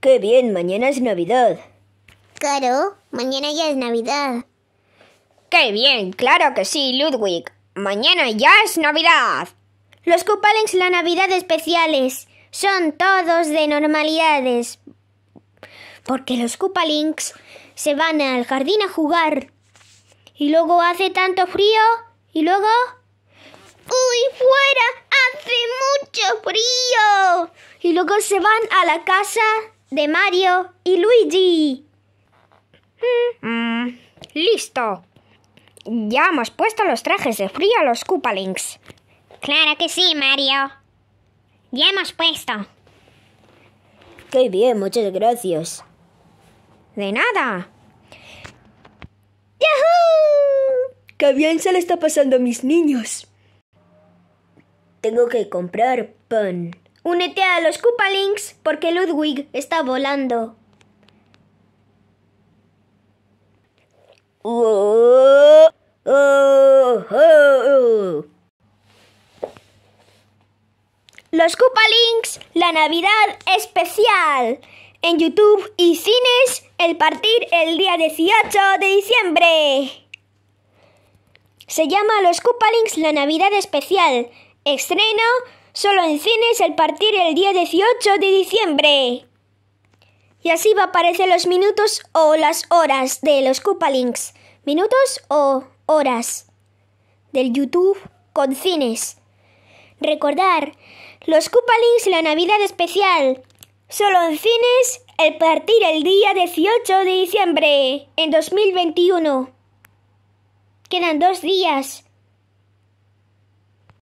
¡Qué bien! Mañana es Navidad. Claro, mañana ya es Navidad. ¡Qué bien! Claro que sí, Ludwig. Mañana ya es Navidad. Los Koopalings la Navidad especiales son todos de normalidades. Porque los Koopalings se van al jardín a jugar. Y luego hace tanto frío. Y luego... ¡Uy, fuera! ¡Hace mucho frío! Y luego se van a la casa de Mario y Luigi. Mm, listo. Ya hemos puesto los trajes de frío a los Koopalings. Claro que sí, Mario. Ya hemos puesto. Qué bien, muchas gracias. De nada. ¡Yahoo! ¡Qué bien se le está pasando a mis niños! Tengo que comprar pan. Únete a los Koopalings porque Ludwig está volando. los Koopalings, la Navidad especial. En YouTube y cines, el partir el día 18 de diciembre. Se llama Los Koopalings, la Navidad especial. Estreno Solo en cines el partir el día 18 de diciembre. Y así va a aparecer los minutos o las horas de los CupaLinks, Minutos o horas del YouTube con cines. Recordar, los CupaLinks la Navidad especial. Solo en cines el partir el día 18 de diciembre en 2021. Quedan dos días.